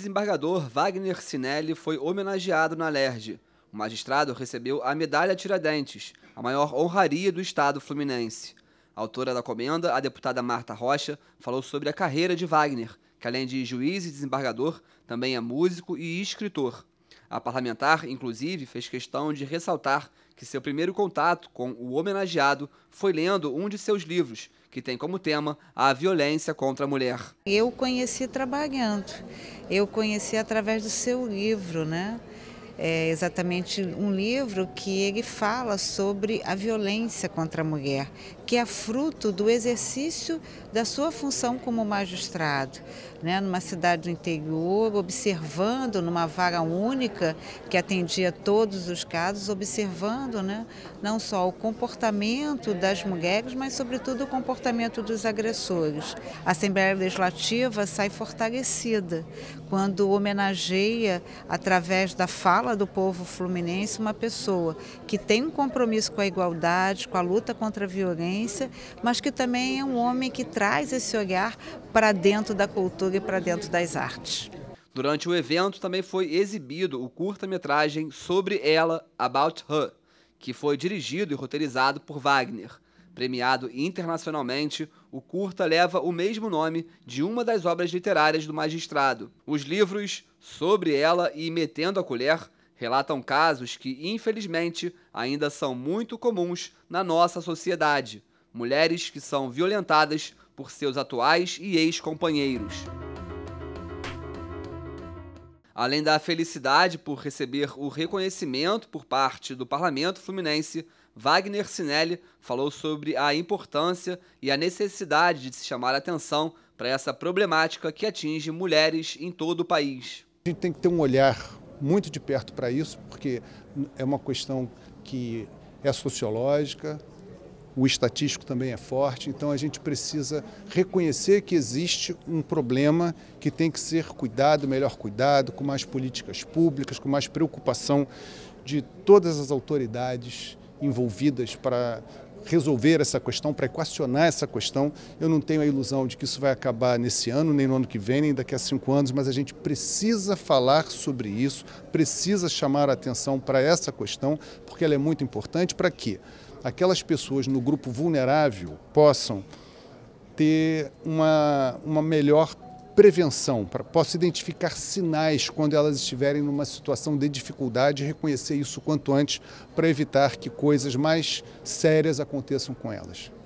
desembargador Wagner Sinelli foi homenageado na LERD. O magistrado recebeu a Medalha Tiradentes, a maior honraria do Estado fluminense. A autora da comenda, a deputada Marta Rocha, falou sobre a carreira de Wagner, que além de juiz e desembargador, também é músico e escritor. A parlamentar, inclusive, fez questão de ressaltar que seu primeiro contato com o homenageado foi lendo um de seus livros, que tem como tema a violência contra a mulher. Eu conheci trabalhando, eu conheci através do seu livro, né? é exatamente um livro que ele fala sobre a violência contra a mulher, que é fruto do exercício da sua função como magistrado, né, numa cidade do interior, observando numa vaga única que atendia todos os casos, observando, né, não só o comportamento das mulheres, mas sobretudo o comportamento dos agressores. A Assembleia Legislativa sai fortalecida quando homenageia através da fala fala do povo fluminense uma pessoa que tem um compromisso com a igualdade, com a luta contra a violência, mas que também é um homem que traz esse olhar para dentro da cultura e para dentro das artes. Durante o evento também foi exibido o curta-metragem Sobre Ela, About Her, que foi dirigido e roteirizado por Wagner. Premiado internacionalmente, o curta leva o mesmo nome de uma das obras literárias do magistrado. Os livros Sobre Ela e Metendo a Colher relatam casos que, infelizmente, ainda são muito comuns na nossa sociedade. Mulheres que são violentadas por seus atuais e ex-companheiros. Além da felicidade por receber o reconhecimento por parte do Parlamento Fluminense, Wagner Sinelli falou sobre a importância e a necessidade de se chamar a atenção para essa problemática que atinge mulheres em todo o país. A gente tem que ter um olhar muito de perto para isso, porque é uma questão que é sociológica, o estatístico também é forte, então a gente precisa reconhecer que existe um problema que tem que ser cuidado, melhor cuidado, com mais políticas públicas, com mais preocupação de todas as autoridades envolvidas para resolver essa questão, para equacionar essa questão. Eu não tenho a ilusão de que isso vai acabar nesse ano, nem no ano que vem, nem daqui a cinco anos, mas a gente precisa falar sobre isso, precisa chamar a atenção para essa questão, porque ela é muito importante para que aquelas pessoas no grupo vulnerável possam ter uma, uma melhor prevenção, para possa identificar sinais quando elas estiverem numa situação de dificuldade e reconhecer isso quanto antes para evitar que coisas mais sérias aconteçam com elas.